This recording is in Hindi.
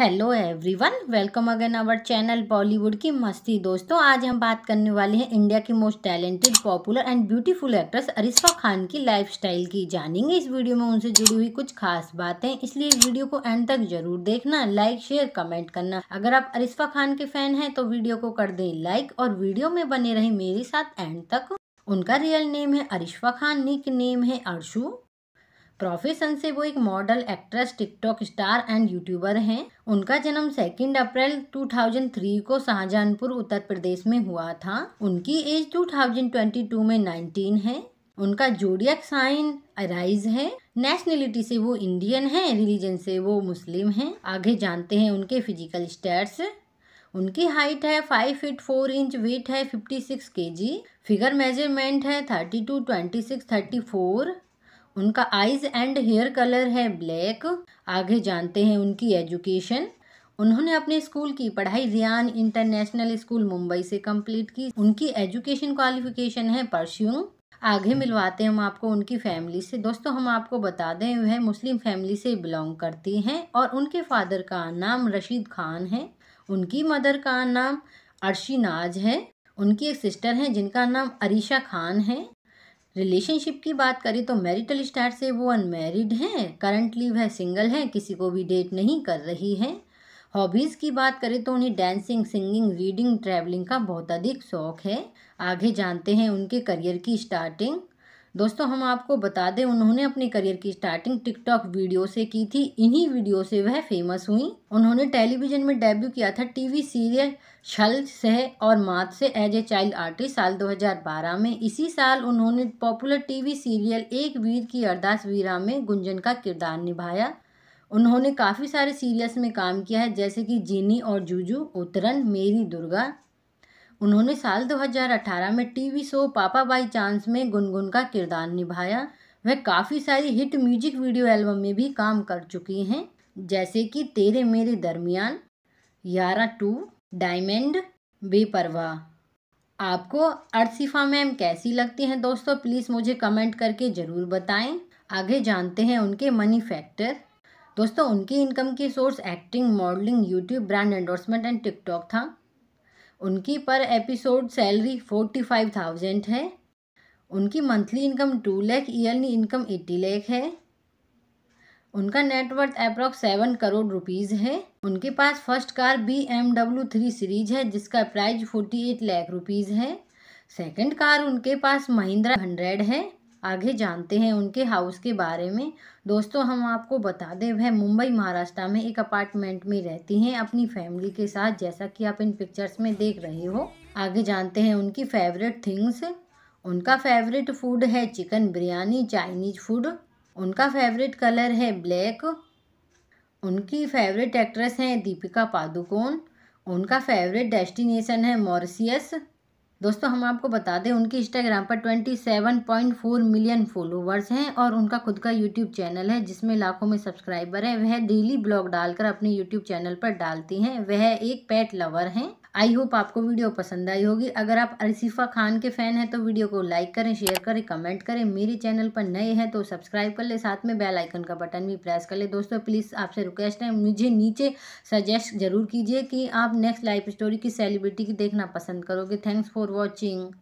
hello everyone welcome again our channel Bollywood की मस्ती दोस्तों आज हम बात करने वाले हैं इंडिया की most talented popular and beautiful actress Arisha Khan की लाइफस्टाइल की जानेंगे इस वीडियो में उनसे जुड़ी हुई कुछ खास बातें इसलिए इस वीडियो को एंड तक जरूर देखना लाइक शेयर कमेंट करना अगर आप अरिशा खान के फैन हैं तो वीडियो को कर दें लाइक और वीडियो में बने रहे मेरे साथ एंड तक उनका रियल नेम है अरिश्वा खान निक नेम है अर्शू प्रोफेशन से वो एक model actress TikTok star and YouTuber हैं उनका जन्म सेकेंड अप्रैल 2003 को शाहजहानपुर उत्तर प्रदेश में हुआ था उनकी एज 2022 में 19 है उनका जोडियक साइन अराइज है नेशनलिटी से वो इंडियन है रिलीजन से वो मुस्लिम हैं आगे जानते हैं उनके फिजिकल स्टेट्स उनकी हाइट है five feet four inch weight है fifty six K G figure measurement है thirty two twenty six thirty four उनका आइज एंड हेयर कलर है ब्लैक आगे जानते हैं उनकी एजुकेशन उन्होंने अपने स्कूल की पढ़ाई रियान इंटरनेशनल स्कूल मुंबई से कंप्लीट की उनकी एजुकेशन क्वालिफिकेशन है परस्यूंग आगे मिलवाते हैं हम आपको उनकी फैमिली से दोस्तों हम आपको बता दें वह मुस्लिम फैमिली से बिलोंग करती हैं और उनके फादर का नाम रशीद खान है उनकी मदर का नाम अर्शी नाज है उनकी एक सिस्टर हैं जिनका नाम अरीशा खान है रिलेशनशिप की बात करें तो मैरिटल स्टार से वो अनमेरिड हैं करंटली वह सिंगल हैं किसी को भी डेट नहीं कर रही हैं हॉबीज़ की बात करें तो उन्हें डांसिंग सिंगिंग रीडिंग ट्रैवलिंग का बहुत अधिक शौक है आगे जानते हैं उनके करियर की स्टार्टिंग दोस्तों हम आपको बता दें उन्होंने अपने करियर की स्टार्टिंग टिकटॉक वीडियो से की थी इन्हीं वीडियो से वह फेमस हुई उन्होंने टेलीविजन में डेब्यू किया था टीवी सीरियल छल सह और मात से एज ए चाइल्ड आर्टिस्ट साल 2012 में इसी साल उन्होंने पॉपुलर टीवी सीरियल एक वीर की अरदास वीरा में गुंजन का किरदार निभाया उन्होंने काफ़ी सारे सीरियल्स में काम किया है जैसे कि जीनी और जूजू उतरन मेरी दुर्गा उन्होंने साल 2018 में TV show papa by chance में गुनगुन का किरदार निभाया वह काफ़ी सारी हिट म्यूजिक वीडियो एल्बम में भी काम कर चुकी हैं जैसे कि तेरे मेरे दरमियान यारा टू डायमंड बेपरवाह आपको अर्शिफा मैम कैसी लगती हैं दोस्तों प्लीज़ मुझे कमेंट करके ज़रूर बताएं आगे जानते हैं उनके मनी फैक्टर दोस्तों उनकी इनकम की source acting modelling YouTube brand endorsement and TikTok था उनकी पर episode salary forty five thousand है उनकी monthly income two lakh yearly income eighty lakh है उनका net worth approx seven crore rupees है उनके पास first car B M W three series है जिसका price forty eight lakh rupees है सेकंड कार उनके पास महिंद्रा हंड्रेड है आगे जानते हैं उनके हाउस के बारे में दोस्तों हम आपको बता दें वह मुंबई महाराष्ट्र में एक अपार्टमेंट में रहती हैं अपनी फैमिली के साथ जैसा कि आप इन पिक्चर्स में देख रहे हो आगे जानते हैं उनकी फेवरेट थिंग्स उनका फेवरेट फूड है चिकन बिरयानी चाइनीज फूड उनका फेवरेट कलर है ब्लैक उनकी फेवरेट एक्ट्रेस हैं दीपिका पादुकोण उनका फेवरेट डेस्टिनेशन है मॉरिसियस दोस्तों हम आपको बता दें उनके इंस्टाग्राम पर twenty seven point four million followers हैं और उनका खुद का यूट्यूब चैनल है जिसमें लाखों में सब्सक्राइबर हैं वह डेली ब्लॉग डालकर अपने यूट्यूब चैनल पर डालती हैं वह एक पेट लवर हैं आई होप आपको वीडियो पसंद आई होगी अगर आप अरसिफा खान के फ़ैन हैं तो वीडियो को लाइक करें शेयर करें कमेंट करें मेरे चैनल पर नए हैं तो सब्सक्राइब कर ले साथ में बेल आइकन का बटन भी प्रेस कर ले दोस्तों प्लीज़ आपसे रिक्वेस्ट है मुझे नीचे सजेस्ट ज़रूर कीजिए कि आप नेक्स्ट लाइफ स्टोरी की सेलिब्रिटी की देखना पसंद करोगे थैंक्स फॉर वॉचिंग